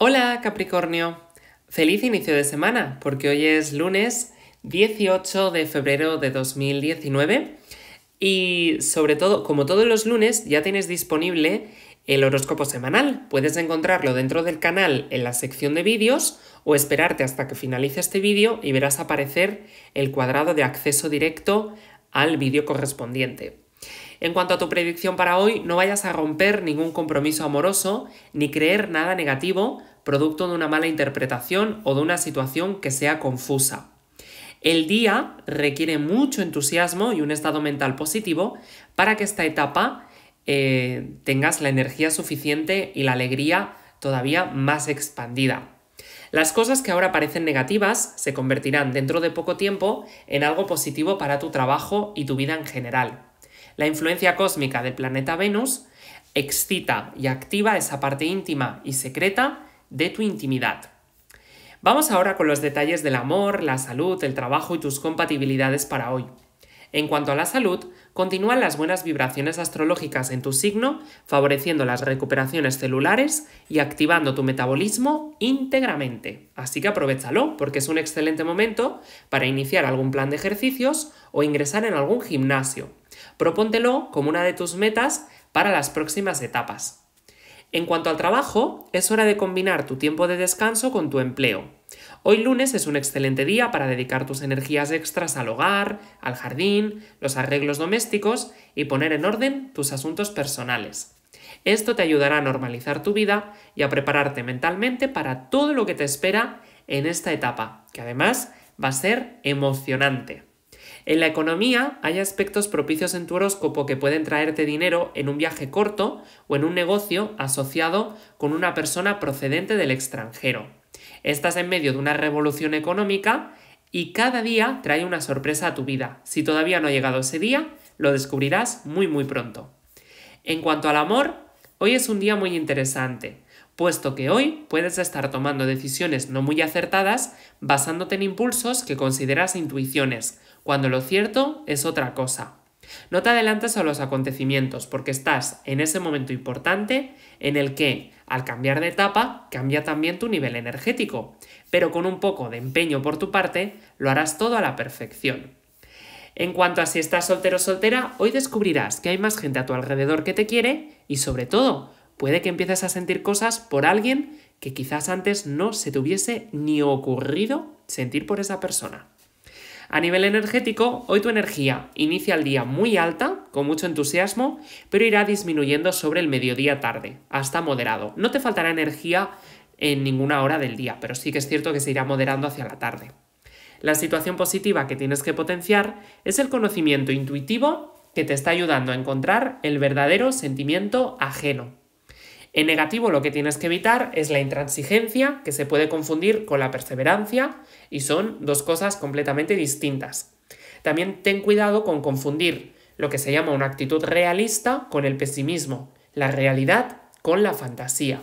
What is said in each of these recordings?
Hola Capricornio, feliz inicio de semana porque hoy es lunes 18 de febrero de 2019 y sobre todo, como todos los lunes, ya tienes disponible el horóscopo semanal. Puedes encontrarlo dentro del canal en la sección de vídeos o esperarte hasta que finalice este vídeo y verás aparecer el cuadrado de acceso directo al vídeo correspondiente. En cuanto a tu predicción para hoy, no vayas a romper ningún compromiso amoroso ni creer nada negativo producto de una mala interpretación o de una situación que sea confusa. El día requiere mucho entusiasmo y un estado mental positivo para que esta etapa eh, tengas la energía suficiente y la alegría todavía más expandida. Las cosas que ahora parecen negativas se convertirán dentro de poco tiempo en algo positivo para tu trabajo y tu vida en general. La influencia cósmica del planeta Venus excita y activa esa parte íntima y secreta de tu intimidad. Vamos ahora con los detalles del amor, la salud, el trabajo y tus compatibilidades para hoy. En cuanto a la salud, continúan las buenas vibraciones astrológicas en tu signo, favoreciendo las recuperaciones celulares y activando tu metabolismo íntegramente. Así que aprovechalo, porque es un excelente momento para iniciar algún plan de ejercicios o ingresar en algún gimnasio. Propóntelo como una de tus metas para las próximas etapas. En cuanto al trabajo, es hora de combinar tu tiempo de descanso con tu empleo. Hoy lunes es un excelente día para dedicar tus energías extras al hogar, al jardín, los arreglos domésticos y poner en orden tus asuntos personales. Esto te ayudará a normalizar tu vida y a prepararte mentalmente para todo lo que te espera en esta etapa, que además va a ser emocionante. En la economía hay aspectos propicios en tu horóscopo que pueden traerte dinero en un viaje corto o en un negocio asociado con una persona procedente del extranjero. Estás en medio de una revolución económica y cada día trae una sorpresa a tu vida. Si todavía no ha llegado ese día, lo descubrirás muy muy pronto. En cuanto al amor, hoy es un día muy interesante puesto que hoy puedes estar tomando decisiones no muy acertadas basándote en impulsos que consideras intuiciones, cuando lo cierto es otra cosa. No te adelantes a los acontecimientos porque estás en ese momento importante en el que, al cambiar de etapa, cambia también tu nivel energético, pero con un poco de empeño por tu parte, lo harás todo a la perfección. En cuanto a si estás soltero o soltera, hoy descubrirás que hay más gente a tu alrededor que te quiere y sobre todo, puede que empieces a sentir cosas por alguien que quizás antes no se te hubiese ni ocurrido sentir por esa persona. A nivel energético, hoy tu energía inicia el día muy alta, con mucho entusiasmo, pero irá disminuyendo sobre el mediodía tarde, hasta moderado. No te faltará energía en ninguna hora del día, pero sí que es cierto que se irá moderando hacia la tarde. La situación positiva que tienes que potenciar es el conocimiento intuitivo que te está ayudando a encontrar el verdadero sentimiento ajeno, en negativo lo que tienes que evitar es la intransigencia, que se puede confundir con la perseverancia, y son dos cosas completamente distintas. También ten cuidado con confundir lo que se llama una actitud realista con el pesimismo, la realidad con la fantasía.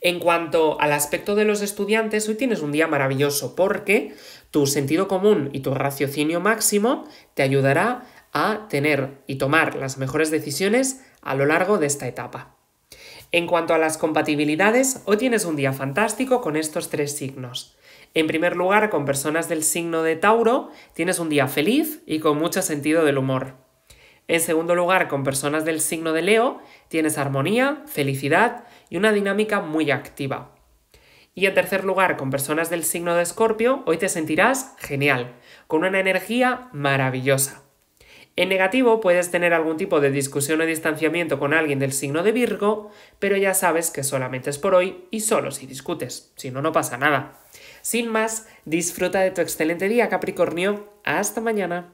En cuanto al aspecto de los estudiantes, hoy tienes un día maravilloso porque tu sentido común y tu raciocinio máximo te ayudará a tener y tomar las mejores decisiones a lo largo de esta etapa. En cuanto a las compatibilidades, hoy tienes un día fantástico con estos tres signos. En primer lugar, con personas del signo de Tauro, tienes un día feliz y con mucho sentido del humor. En segundo lugar, con personas del signo de Leo, tienes armonía, felicidad y una dinámica muy activa. Y en tercer lugar, con personas del signo de Escorpio, hoy te sentirás genial, con una energía maravillosa. En negativo puedes tener algún tipo de discusión o distanciamiento con alguien del signo de Virgo, pero ya sabes que solamente es por hoy y solo si discutes, si no, no pasa nada. Sin más, disfruta de tu excelente día Capricornio. Hasta mañana.